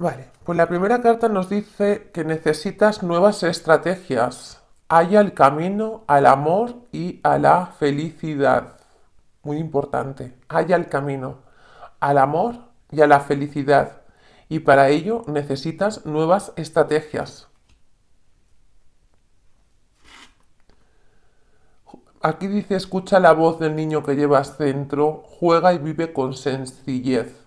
Vale, pues la primera carta nos dice que necesitas nuevas estrategias. Haya el camino al amor y a la felicidad. Muy importante, haya el camino al amor y a la felicidad. Y para ello necesitas nuevas estrategias. Aquí dice, escucha la voz del niño que llevas dentro, juega y vive con sencillez.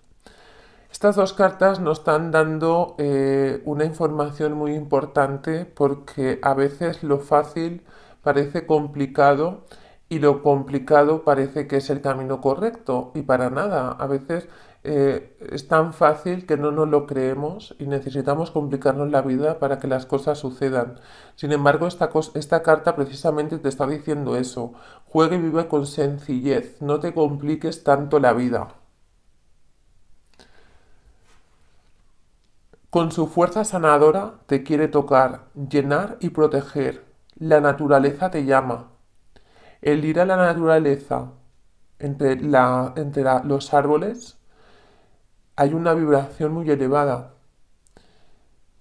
Estas dos cartas nos están dando eh, una información muy importante porque a veces lo fácil parece complicado y lo complicado parece que es el camino correcto y para nada. A veces eh, es tan fácil que no nos lo creemos y necesitamos complicarnos la vida para que las cosas sucedan. Sin embargo, esta, esta carta precisamente te está diciendo eso. Juega y vive con sencillez, no te compliques tanto la vida. Con su fuerza sanadora te quiere tocar, llenar y proteger. La naturaleza te llama. El ir a la naturaleza entre, los árboles hay una vibración muy elevada.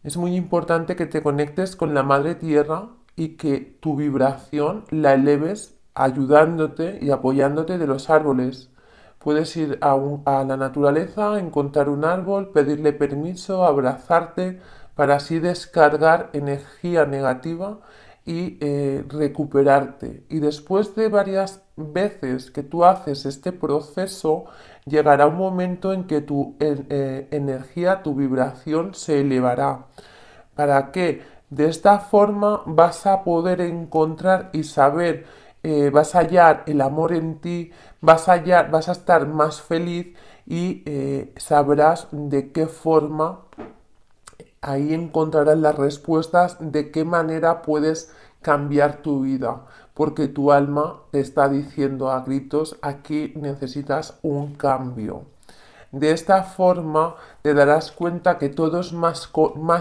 Es muy importante que te conectes con la Madre Tierra y que tu vibración la eleves ayudándote y apoyándote de los árboles. Puedes ir a, la naturaleza, encontrar un árbol, pedirle permiso, abrazarte, para así descargar energía negativa y eh, recuperarte. Y después de varias veces que tú haces este proceso, llegará un momento en que tu eh, energía, tu vibración se elevará. ¿Para qué? De esta forma vas a poder encontrar y saber eh, vas a hallar el amor en ti, vas a, estar más feliz y eh, sabrás de qué forma, ahí encontrarás las respuestas de qué manera puedes cambiar tu vida, porque tu alma te está diciendo a gritos, aquí necesitas un cambio. De esta forma te darás cuenta que todo es más,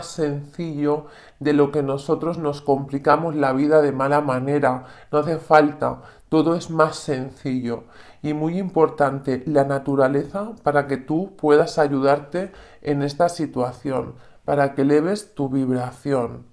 sencillo de lo que nosotros nos complicamos la vida de mala manera. No hace falta, todo es más sencillo. Y muy importante, la naturaleza para que tú puedas ayudarte en esta situación, para que eleves tu vibración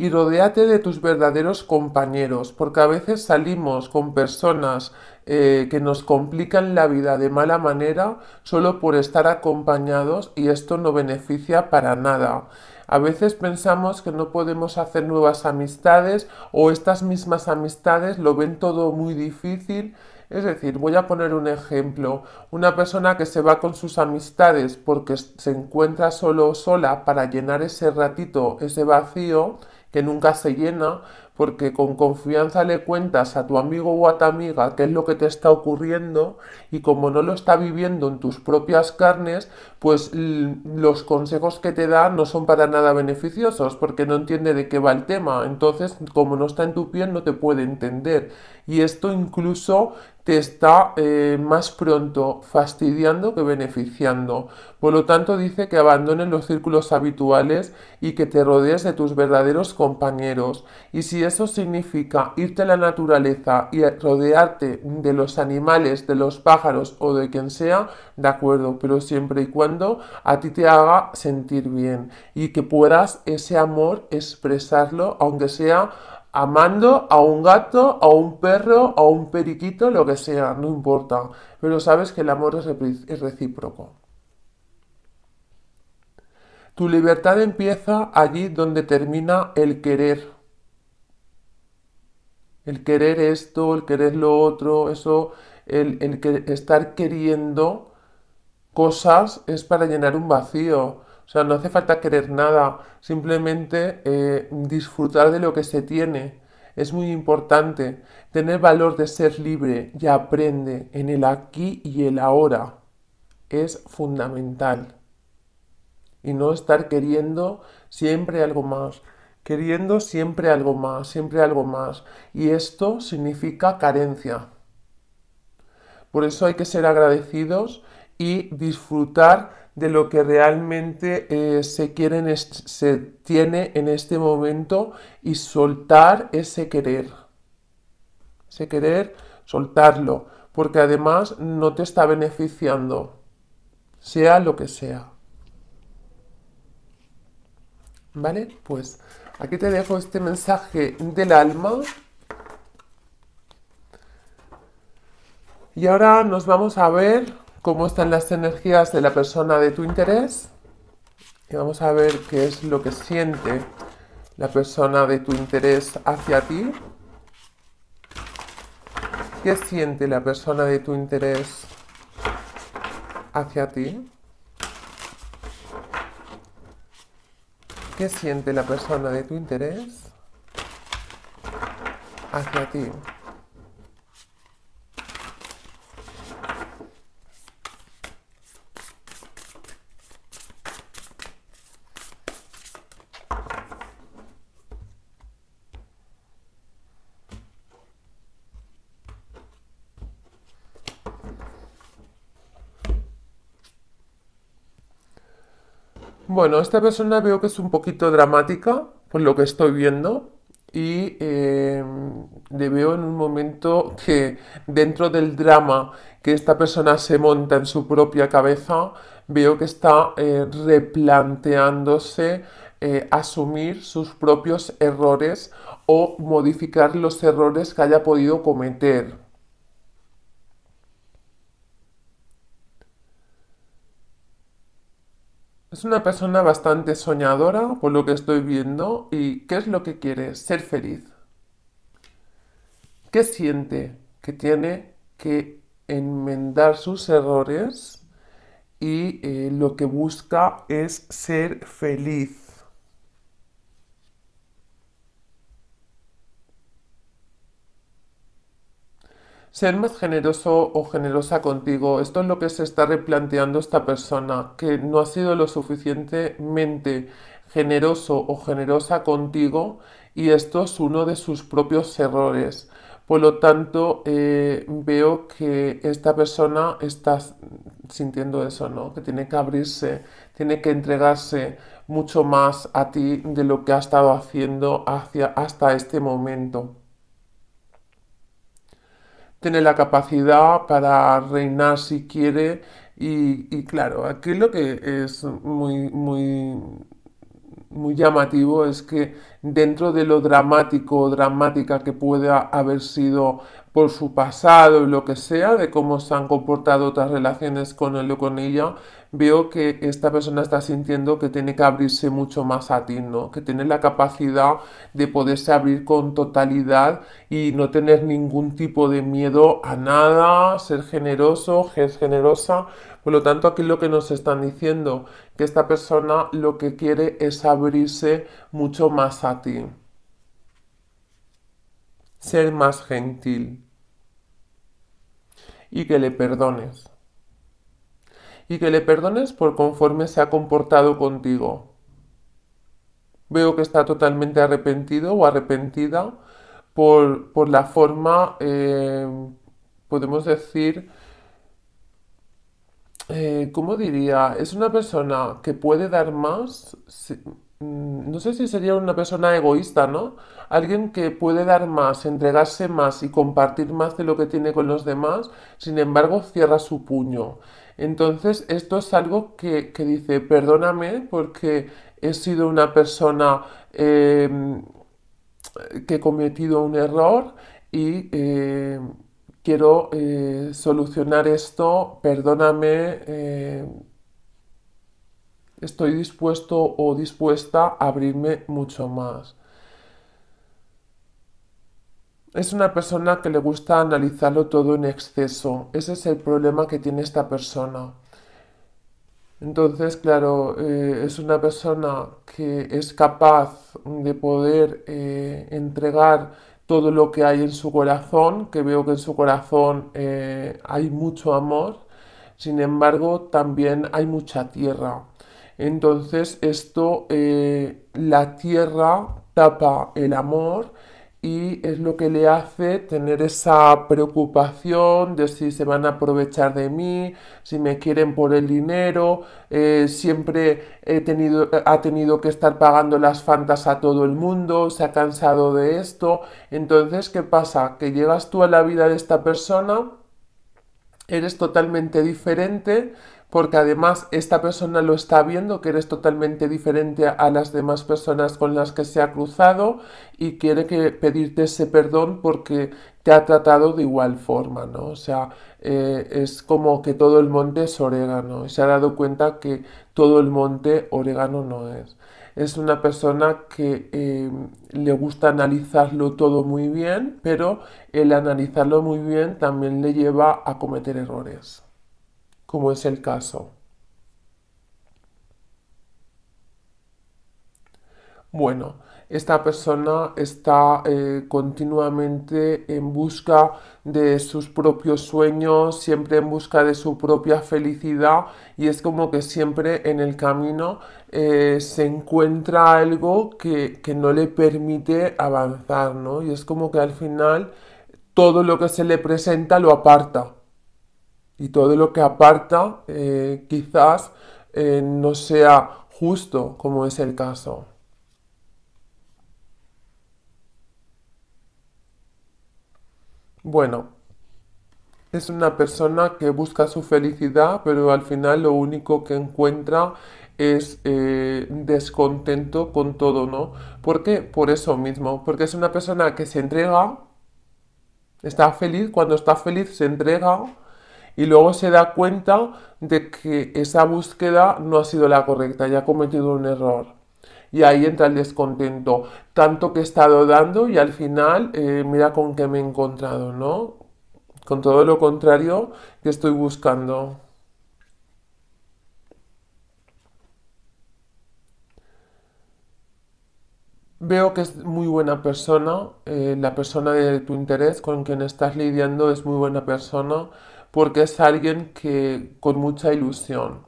y rodéate de tus verdaderos compañeros, porque a veces salimos con personas eh, que nos complican la vida de mala manera solo por estar acompañados y esto no beneficia para nada. A veces pensamos que no podemos hacer nuevas amistades o estas mismas amistades lo ven todo muy difícil es decir, voy a poner un ejemplo. Una persona que se va con sus amistades porque se encuentra solo o sola para llenar ese ratito, ese vacío, que nunca se llena, porque con confianza le cuentas a tu amigo o a tu amiga qué es lo que te está ocurriendo y como no lo está viviendo en tus propias carnes, pues los consejos que te da no son para nada beneficiosos porque no entiende de qué va el tema. Entonces, como no está en tu piel, no te puede entender. Y esto incluso te está eh, más pronto fastidiando que beneficiando. Por lo tanto, dice que abandones los círculos habituales y que te rodees de tus verdaderos compañeros. Y si eso significa irte a la naturaleza y rodearte de los animales, de los pájaros o de quien sea, de acuerdo, pero siempre y cuando a ti te haga sentir bien y que puedas ese amor expresarlo, aunque sea amando a un gato, a un perro, a un periquito, lo que sea, no importa, pero sabes que el amor es recíproco. Tu libertad empieza allí donde termina el querer. El querer esto, el querer lo otro, eso, el, que, estar queriendo cosas es para llenar un vacío. O sea, no hace falta querer nada, simplemente eh, disfrutar de lo que se tiene. Es muy importante tener valor de ser libre y aprende en el aquí y el ahora. Es fundamental. Y no estar queriendo siempre algo más queriendo siempre algo más, siempre algo más. Y esto significa carencia. Por eso hay que ser agradecidos y disfrutar de lo que realmente eh, se, se tiene en este momento y soltar ese querer. Ese querer, soltarlo, porque además no te está beneficiando, sea lo que sea. ¿Vale? Pues Aquí te dejo este mensaje del alma. Y ahora nos vamos a ver cómo están las energías de la persona de tu interés. Y vamos a ver qué es lo que siente la persona de tu interés hacia ti. ¿Qué siente la persona de tu interés hacia ti? ¿Qué siente la persona de tu interés hacia ti? Bueno, esta persona veo que es un poquito dramática, por lo que estoy viendo, y em, le veo en un momento que dentro del drama que esta persona se monta en su propia cabeza, veo que está eh, replanteándose eh, asumir sus propios errores o modificar los errores que haya podido cometer. Es una persona bastante soñadora, por lo que estoy viendo. ¿Y qué es lo que quiere? Ser feliz. ¿Qué siente? Que tiene que enmendar sus errores y eh, lo que busca es ser feliz. ser más generoso o generosa contigo. Esto es lo que se está replanteando esta persona, que no ha sido lo suficientemente generoso o generosa contigo y esto es uno de sus propios errores. Por lo tanto, eh, veo que esta persona está sintiendo eso, ¿no? Que tiene que abrirse, tiene que entregarse mucho más a ti de lo que ha estado haciendo hasta este momento. Tiene la capacidad para reinar si quiere. Y, claro, aquí lo que es muy, muy, muy llamativo es que dentro de lo dramático o dramática que pueda haber sido por su pasado y lo que sea, de cómo se han comportado otras relaciones con él o con ella, veo que esta persona está sintiendo que tiene que abrirse mucho más a ti, ¿no? Que tener la capacidad de poderse abrir con totalidad y no tener ningún tipo de miedo a nada, ser generoso, ser generosa. Por lo tanto, aquí lo que nos están diciendo, que esta persona lo que quiere es abrirse mucho más a ti. Ser más gentil. Y que le perdones y que le perdones por conforme se ha comportado contigo. Veo que está totalmente arrepentido o arrepentida por, la forma, eh, podemos decir, eh, ¿cómo diría? Es una persona que puede dar más, mm, no sé si sería una persona egoísta, ¿no? Alguien que puede dar más, entregarse más y compartir más de lo que tiene con los demás, sin embargo cierra su puño. Entonces, esto es algo que, dice, perdóname porque he sido una persona em, que he cometido un error y em, quiero eh, solucionar esto, perdóname, em, estoy dispuesto o dispuesta a abrirme mucho más. Es una persona que le gusta analizarlo todo en exceso. Ese es el problema que tiene esta persona. Entonces, claro, eh, es una persona que es capaz de poder eh, entregar todo lo que hay en su corazón, que veo que en su corazón eh, hay mucho amor, sin embargo, también hay mucha tierra. Entonces, esto, la tierra tapa el amor, y es lo que le hace tener esa preocupación de si se van a aprovechar de mí, si me quieren por el dinero, eh, siempre he tenido, ha tenido que estar pagando las fantas a todo el mundo, se ha cansado de esto. Entonces, ¿qué pasa? Que llegas tú a la vida de esta persona, eres totalmente diferente, porque además esta persona lo está viendo, que eres totalmente diferente a las demás personas con las que se ha cruzado y quiere que pedirte ese perdón porque te ha tratado de igual forma, ¿no? O sea, eh, es como que todo el monte es orégano y se ha dado cuenta que todo el monte orégano no es. Es una persona que eh, le gusta analizarlo todo muy bien, pero el analizarlo muy bien también le lleva a cometer errores como es el caso. Bueno, esta persona está eh, continuamente en busca de sus propios sueños, siempre en busca de su propia felicidad y es como que siempre en el camino eh, se encuentra algo que, que, no le permite avanzar, ¿no? Y es como que al final todo lo que se le presenta lo aparta y todo lo que aparta eh, quizás eh, no sea justo como es el caso. Bueno, es una persona que busca su felicidad, pero al final lo único que encuentra es eh, descontento con todo, ¿no? ¿Por qué? Por eso mismo, porque es una persona que se entrega, está feliz, cuando está feliz se entrega, y luego se da cuenta de que esa búsqueda no ha sido la correcta, ya ha cometido un error. Y ahí entra el descontento, tanto que he estado dando y al final eh, mira con qué me he encontrado, ¿no? Con todo lo contrario que estoy buscando. Veo que es muy buena persona, eh, la persona de tu interés con quien estás lidiando es muy buena persona porque es alguien que con mucha ilusión.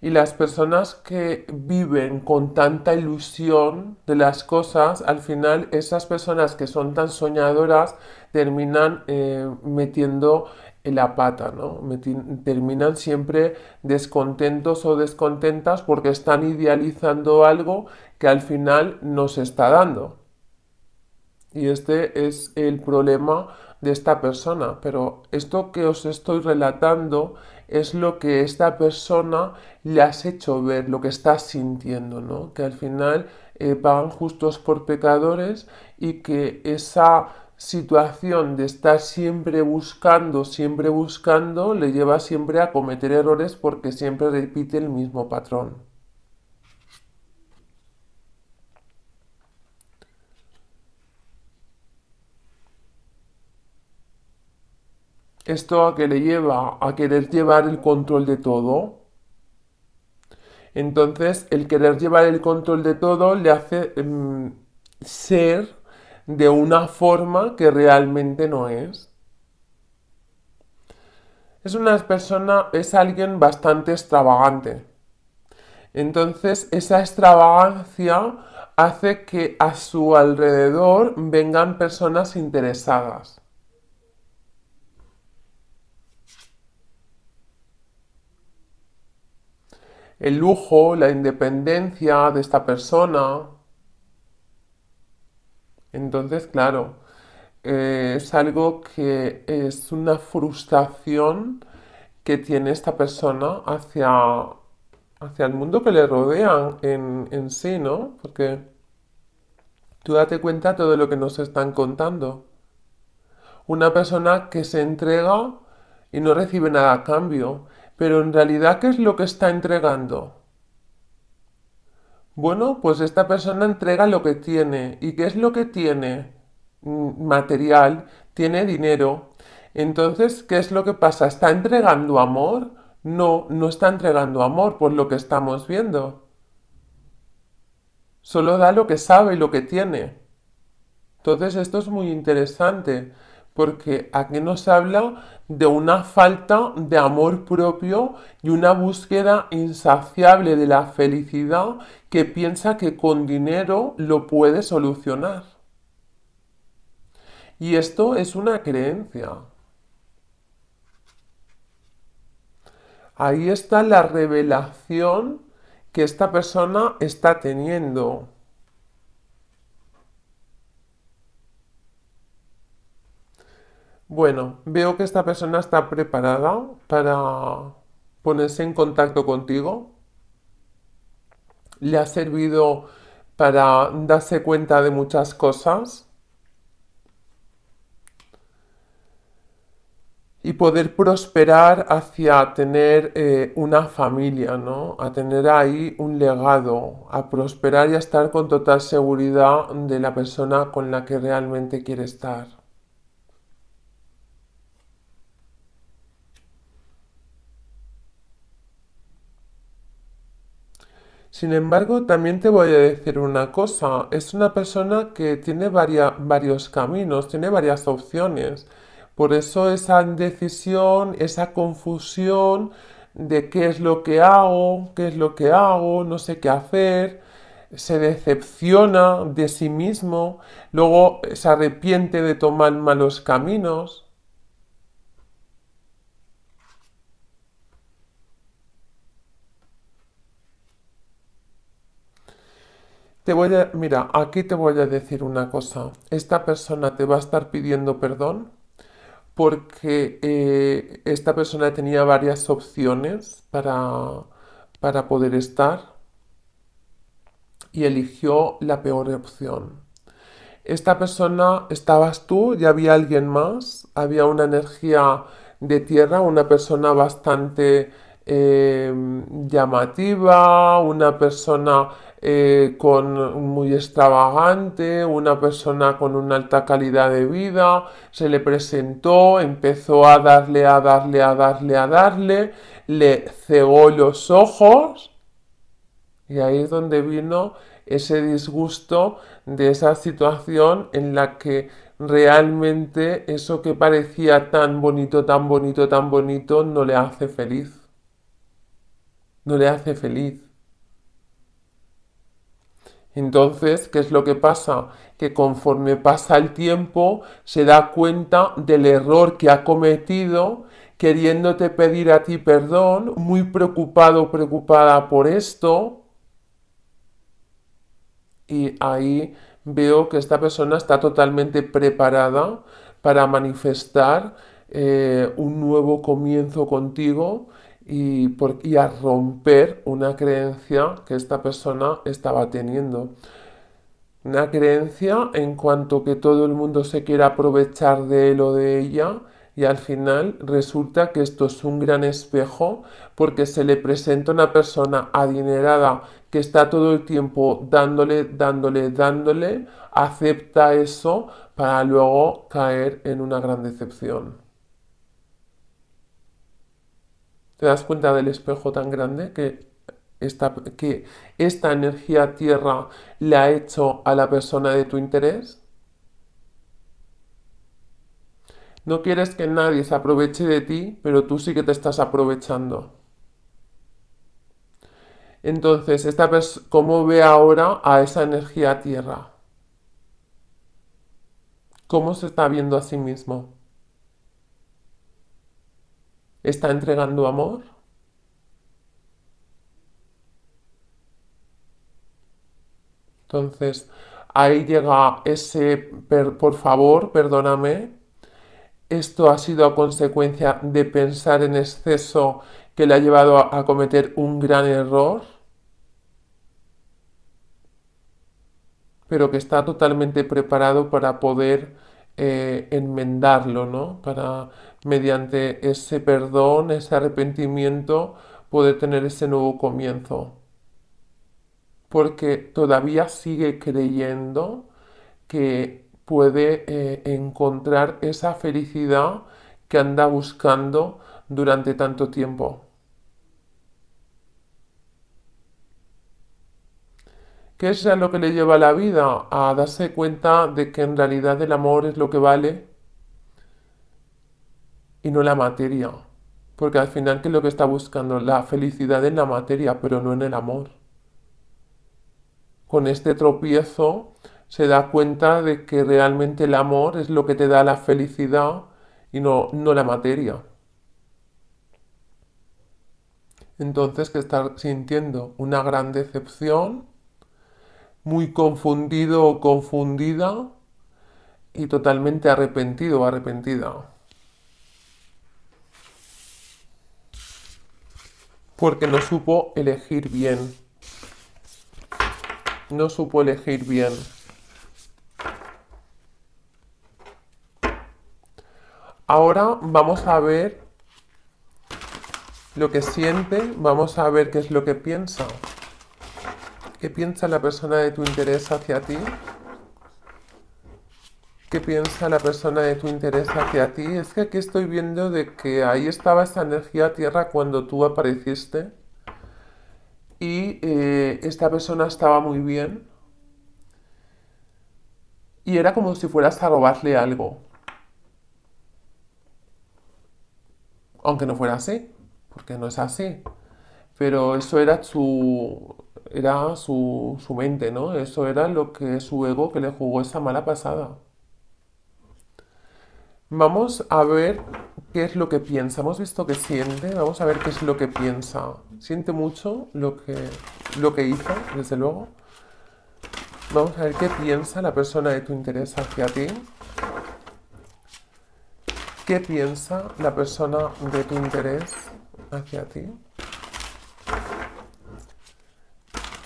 Y las personas que viven con tanta ilusión de las cosas, al final esas personas que son tan soñadoras terminan eh, metiendo metiendo la pata, terminan siempre descontentos o descontentas porque están idealizando algo que al final no se está dando. Y este es el problema de esta persona. Pero esto que os estoy relatando es lo que esta persona le has hecho ver, lo que está sintiendo, ¿no? Que al final eh, van justos por pecadores y que esa situación de estar siempre buscando, siempre buscando, le lleva siempre a cometer errores porque siempre repite el mismo patrón. esto a que le lleva a querer llevar el control de todo. Entonces, el querer llevar el control de todo le hace em, ser de una forma que realmente no es. Es una persona, es alguien bastante extravagante. Entonces, esa extravagancia hace que a su alrededor vengan personas interesadas. el lujo, la independencia de esta persona. Entonces, claro, eh, es algo que es una frustración que tiene esta persona hacia, hacia el mundo que le rodea en, en sí, ¿no? Porque tú date cuenta de todo lo que nos están contando. Una persona que se entrega y no recibe nada a cambio pero en realidad, ¿qué es lo que está entregando? Bueno, pues esta persona entrega lo que tiene. ¿Y qué es lo que tiene? Mm, material, tiene dinero. Entonces, ¿qué es lo que pasa? ¿Está entregando amor? No, no está entregando amor por lo que estamos viendo. Solo da lo que sabe y lo que tiene. Entonces, esto es muy interesante porque aquí nos habla de una falta de amor propio y una búsqueda insaciable de la felicidad que piensa que con dinero lo puede solucionar. Y esto es una creencia. Ahí está la revelación que esta persona está teniendo. Bueno, veo que esta persona está preparada para ponerse en contacto contigo. Le ha servido para darse cuenta de muchas cosas y poder prosperar hacia tener eh, una familia, ¿no? A tener ahí un legado, a prosperar y a estar con total seguridad de la persona con la que realmente quiere estar. Sin embargo, también te voy a decir una cosa, es una persona que tiene varios caminos, tiene varias opciones. Por eso esa indecisión, esa confusión de qué es lo que hago, qué es lo que hago, no sé qué hacer, se decepciona de sí mismo, luego se arrepiente de tomar malos caminos. Te voy a, mira, aquí te voy a decir una cosa. Esta persona te va a estar pidiendo perdón porque eh, esta persona tenía varias opciones para, para poder estar y eligió la peor opción. Esta persona estabas tú y había alguien más, había una energía de tierra, una persona bastante Em, llamativa, una persona eh, con muy extravagante, una persona con una alta calidad de vida, se le presentó, empezó a darle, a darle, a darle, a darle, le cegó los ojos y ahí es donde vino ese disgusto de esa situación en la que realmente eso que parecía tan bonito, tan bonito, tan bonito, no le hace feliz no le hace feliz. Entonces, ¿qué es lo que pasa? Que conforme pasa el tiempo, se da cuenta del error que ha cometido, queriéndote pedir a ti perdón, muy preocupado, preocupada por esto. Y ahí veo que esta persona está totalmente preparada para manifestar eh, un nuevo comienzo contigo, y, a romper una creencia que esta persona estaba teniendo. Una creencia en cuanto que todo el mundo se quiera aprovechar de él o de ella y al final resulta que esto es un gran espejo porque se le presenta una persona adinerada que está todo el tiempo dándole, dándole, dándole, acepta eso para luego caer en una gran decepción. Te das cuenta del espejo tan grande que esta, que esta energía tierra le ha hecho a la persona de tu interés. No quieres que nadie se aproveche de ti, pero tú sí que te estás aprovechando. Entonces, esta ¿cómo ve ahora a esa energía tierra? ¿Cómo se está viendo a sí mismo? está entregando amor? Entonces, ahí llega ese, por favor, perdóname. Esto ha sido a consecuencia de pensar en exceso que le ha llevado a, cometer un gran error, pero que está totalmente preparado para poder eh, enmendarlo, ¿no? Para mediante ese perdón, ese arrepentimiento, puede tener ese nuevo comienzo. Porque todavía sigue creyendo que puede eh, encontrar esa felicidad que anda buscando durante tanto tiempo. ¿Qué es lo que le lleva a la vida? A darse cuenta de que en realidad el amor es lo que vale y no la materia. Porque al final, ¿qué es lo que está buscando? La felicidad en la materia, pero no en el amor. Con este tropiezo se da cuenta de que realmente el amor es lo que te da la felicidad y no, no la materia. Entonces que está sintiendo una gran decepción, muy confundido o confundida y totalmente arrepentido o arrepentida. porque no supo elegir bien. No supo elegir bien. Ahora vamos a ver lo que siente, vamos a ver qué es lo que piensa. ¿Qué piensa la persona de tu interés hacia ti? qué piensa la persona de tu interés hacia ti. Es que aquí estoy viendo de que ahí estaba esa energía tierra cuando tú apareciste y eh, esta persona estaba muy bien y era como si fueras a robarle algo. Aunque no fuera así, porque no es así. Pero eso era su, era su mente, ¿no? Eso era lo que su ego que le jugó esa mala pasada. Vamos a ver qué es lo que piensa. Hemos visto que siente, vamos a ver qué es lo que piensa. Siente mucho lo que, lo que hizo, desde luego. Vamos a ver qué piensa la persona de tu interés hacia ti. ¿Qué piensa la persona de tu interés hacia ti?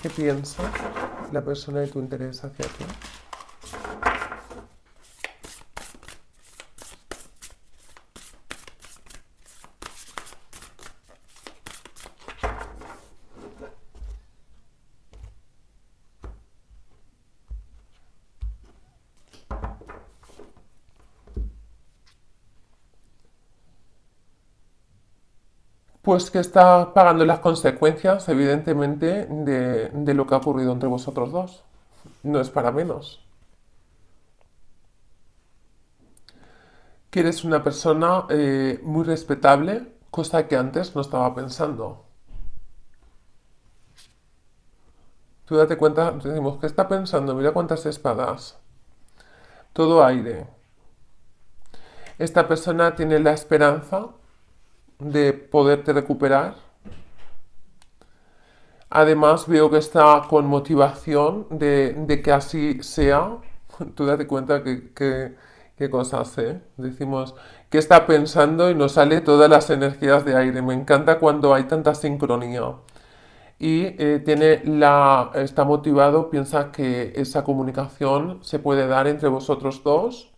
¿Qué piensa la persona de tu interés hacia ti? pues que está pagando las consecuencias, evidentemente, de, lo que ha ocurrido entre vosotros dos. No es para menos. que eres una persona eh, muy respetable, cosa que antes no estaba pensando. Tú date cuenta, decimos, ¿qué está pensando? Mira cuántas espadas. Todo aire. Esta persona tiene la esperanza de poderte recuperar. Además veo que está con motivación de, que así sea. Tú date cuenta que, qué cosas, ¿eh? Decimos, ¿qué está pensando? Y nos sale todas las energías de aire. Me encanta cuando hay tanta sincronía. Y eh, tiene la, está motivado, piensa que esa comunicación se puede dar entre vosotros dos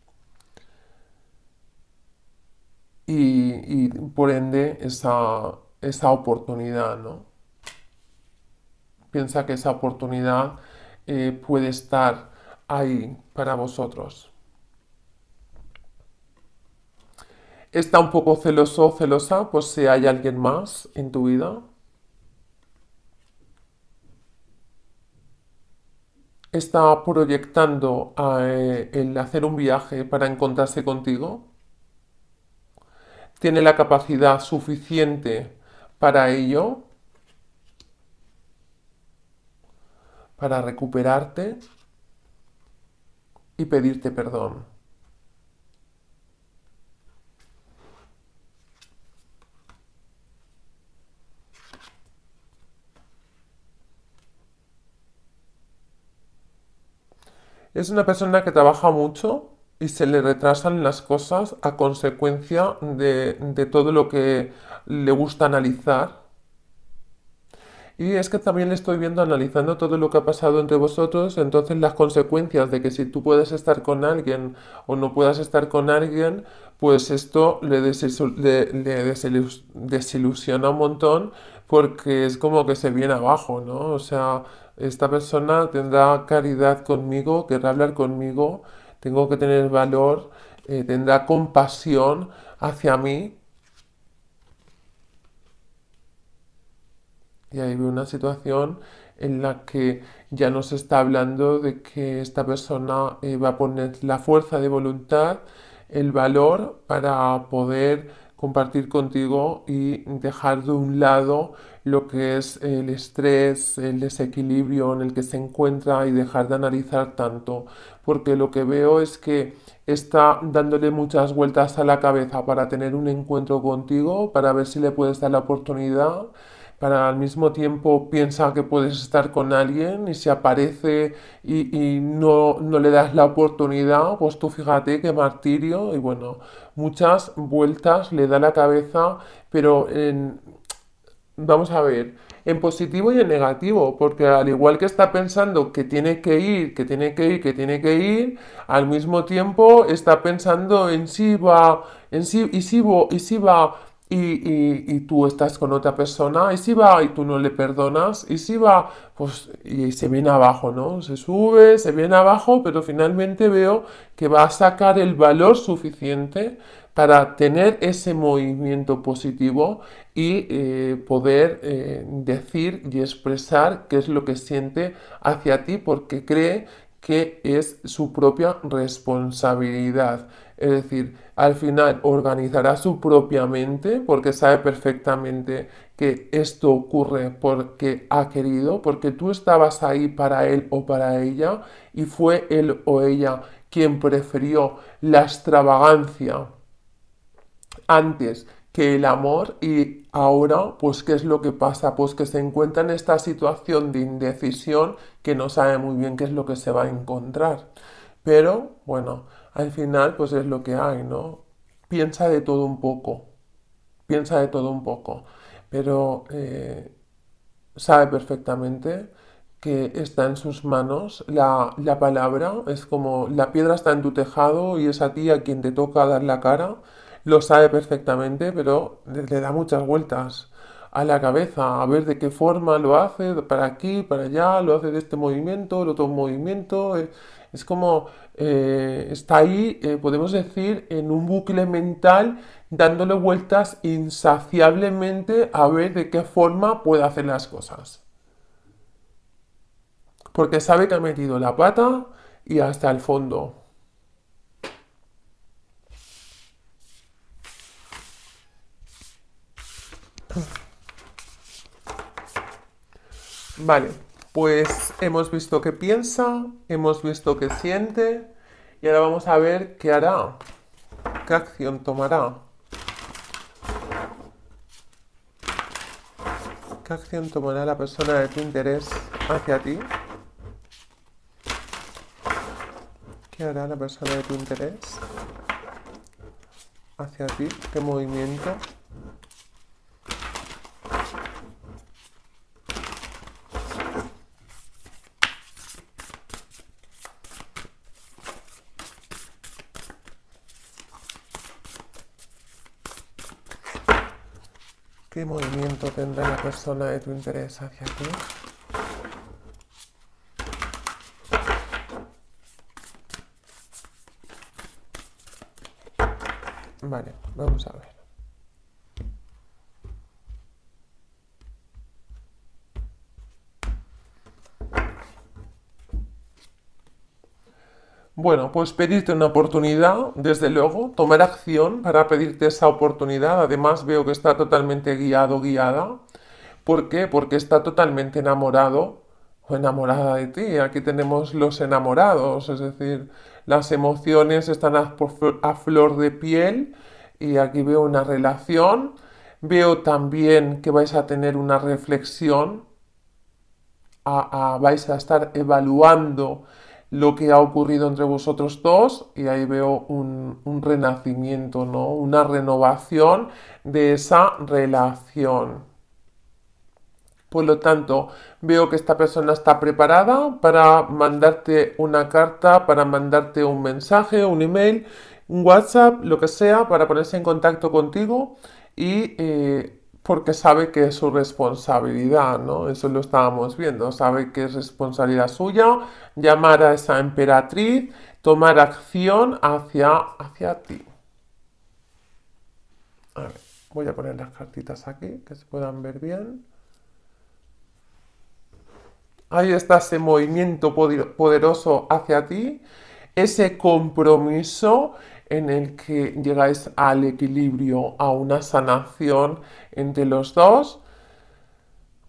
y, por ende esa, oportunidad, ¿no? Piensa que esa oportunidad eh, puede estar ahí para vosotros. Está un poco celoso o celosa, pues si hay alguien más en tu vida. Está proyectando eh, el hacer un viaje para encontrarse contigo tiene la capacidad suficiente para ello, para recuperarte y pedirte perdón. Es una persona que trabaja mucho, y se le retrasan las cosas a consecuencia de, todo lo que le gusta analizar. Y es que también le estoy viendo analizando todo lo que ha pasado entre vosotros, entonces las consecuencias de que si tú puedes estar con alguien o no puedas estar con alguien, pues esto le, desilusiona un montón porque es como que se viene abajo, ¿no? O sea, esta persona tendrá caridad conmigo, querrá hablar conmigo tengo que tener valor, eh, tendrá compasión hacia mí. Y ahí veo una situación en la que ya nos está hablando de que esta persona eh, va a poner la fuerza de voluntad, el valor para poder compartir contigo y dejar de un lado lo que es el estrés, el desequilibrio en el que se encuentra y dejar de analizar tanto, porque lo que veo es que está dándole muchas vueltas a la cabeza para tener un encuentro contigo, para ver si le puedes dar la oportunidad para al mismo tiempo piensa que puedes estar con alguien y se aparece y, no, le das la oportunidad, pues tú fíjate qué martirio y bueno, muchas vueltas le da la cabeza, pero vamos a ver, en positivo y en negativo, porque al igual que está pensando que tiene que ir, que tiene que ir, que tiene que ir, al mismo tiempo está pensando en si va, en si, y si, y si va, y, tú estás con otra persona y si va y tú no le perdonas y si va, pues y se viene abajo, ¿no? Se sube, se viene abajo, pero finalmente veo que va a sacar el valor suficiente para tener ese movimiento positivo y eh, poder eh, decir y expresar qué es lo que siente hacia ti porque cree que es su propia responsabilidad es decir, al final organizará su propia mente porque sabe perfectamente que esto ocurre porque ha querido, porque tú estabas ahí para él o para ella y fue él o ella quien prefirió la extravagancia antes que el amor y ahora pues qué es lo que pasa pues que se encuentra en esta situación de indecisión que no sabe muy bien qué es lo que se va a encontrar pero bueno al final pues es lo que hay, ¿no? Piensa de todo un poco, piensa de todo un poco, pero eh, sabe perfectamente que está en sus manos la, la, palabra, es como la piedra está en tu tejado y es a ti a quien te toca dar la cara, lo sabe perfectamente, pero le da muchas vueltas a la cabeza, a ver de qué forma lo hace, para aquí, para allá, lo hace de este movimiento, el otro movimiento, eh, es como eh, está ahí, eh, podemos decir, en un bucle mental dándole vueltas insaciablemente a ver de qué forma puede hacer las cosas. Porque sabe que ha metido la pata y hasta el fondo. Vale. Pues hemos visto qué piensa, hemos visto qué siente y ahora vamos a ver qué hará, qué acción tomará. ¿Qué acción tomará la persona de tu interés hacia ti? ¿Qué hará la persona de tu interés hacia ti? ¿Qué movimiento? tendrá la persona de tu interés hacia Vale, vamos a ver. Bueno, pues pedirte una oportunidad, desde luego, tomar acción para pedirte esa oportunidad. Además veo que está totalmente guiado, guiada. ¿Por qué? Porque está totalmente enamorado o enamorada de ti. Aquí tenemos los enamorados, es decir, las emociones están a, flor de piel y aquí veo una relación. Veo también que vais a tener una reflexión, vais a estar evaluando lo que ha ocurrido entre vosotros dos y ahí veo un, renacimiento, ¿no? Una renovación de esa relación. Por lo tanto, veo que esta persona está preparada para mandarte una carta, para mandarte un mensaje, un email, un WhatsApp, lo que sea, para ponerse en contacto contigo y eh, porque sabe que es su responsabilidad, ¿no? Eso lo estábamos viendo, sabe que es responsabilidad suya llamar a esa emperatriz, tomar acción hacia, hacia ti. A voy a poner las cartitas aquí, que se puedan ver bien. Ahí está ese movimiento poderoso hacia ti, ese compromiso, en el que llegáis al equilibrio, a una sanación entre los dos.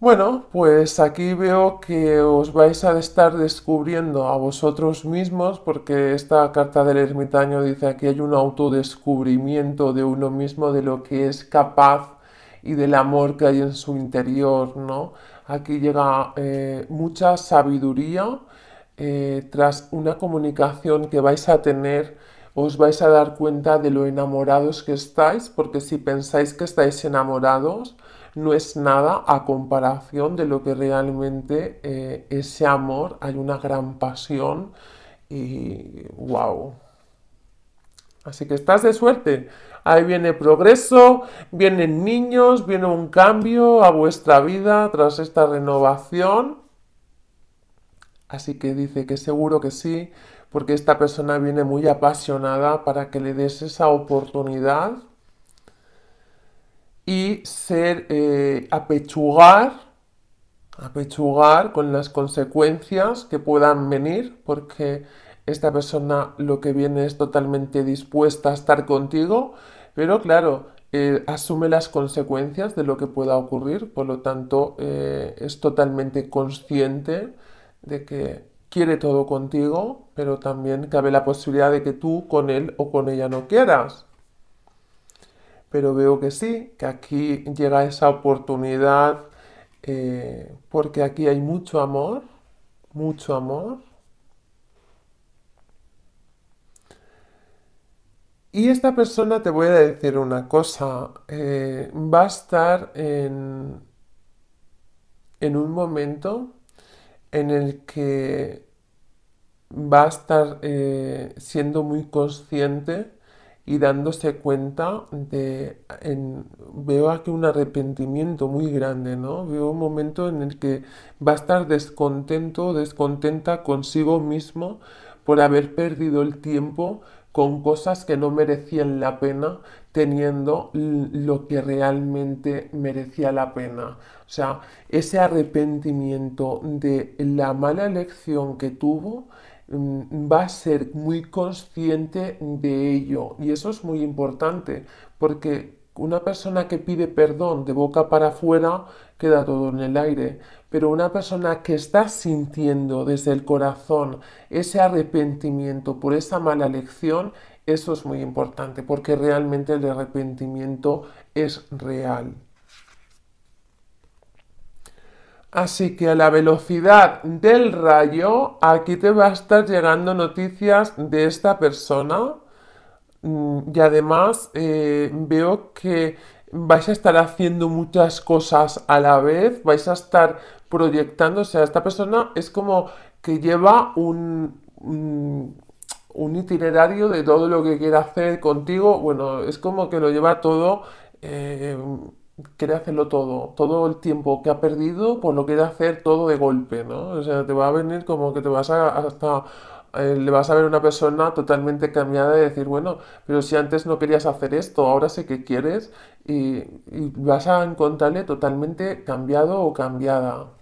Bueno, pues aquí veo que os vais a estar descubriendo a vosotros mismos porque esta carta del ermitaño dice aquí hay un autodescubrimiento de uno mismo, de lo que es capaz y del amor que hay en su interior, ¿no? Aquí llega eh, mucha sabiduría eh, tras una comunicación que vais a tener os vais a dar cuenta de lo enamorados que estáis, porque si pensáis que estáis enamorados, no es nada a comparación de lo que realmente eh, ese amor, hay una gran pasión y wow. Así que estás de suerte. Ahí viene progreso, vienen niños, viene un cambio a vuestra vida tras esta renovación. Así que dice que seguro que sí, porque esta persona viene muy apasionada para que le des esa oportunidad y ser eh, apechugar, apechugar con las consecuencias que puedan venir, porque esta persona lo que viene es totalmente dispuesta a estar contigo, pero claro, eh, asume las consecuencias de lo que pueda ocurrir, por lo tanto eh, es totalmente consciente de que quiere todo contigo, pero también cabe la posibilidad de que tú con él o con ella no quieras. Pero veo que sí, que aquí llega esa oportunidad eh, porque aquí hay mucho amor, mucho amor. Y esta persona, te voy a decir una cosa, eh, va a estar en un momento en el que va a estar eh, siendo muy consciente y dándose cuenta de, veo aquí un arrepentimiento muy grande, ¿no? Veo un momento en el que va a estar descontento, descontenta consigo mismo por haber perdido el tiempo con cosas que no merecían la pena, teniendo lo que realmente merecía la pena. O sea, ese arrepentimiento de la mala elección que tuvo, Mm, va a ser muy consciente de ello. Y eso es muy importante, porque una persona que pide perdón de boca para afuera queda todo en el aire, pero una persona que está sintiendo desde el corazón ese arrepentimiento por esa mala lección, eso es muy importante, porque realmente el arrepentimiento es real. Así que a la velocidad del rayo, aquí te va a estar llegando noticias de esta persona. Mm, y además eh, veo que vais a estar haciendo muchas cosas a la vez, vais a estar proyectándose o sea, esta persona es como que lleva un, un, itinerario de todo lo que quiere hacer contigo. Bueno, es como que lo lleva todo. Eh, quiere hacerlo todo, todo el tiempo que ha perdido, pues lo quiere hacer todo de golpe, ¿no? O sea, te va a venir como que te vas a hasta eh, le vas a ver una persona totalmente cambiada y decir, bueno, pero si antes no querías hacer esto, ahora sé que quieres y, y vas a encontrarle totalmente cambiado o cambiada.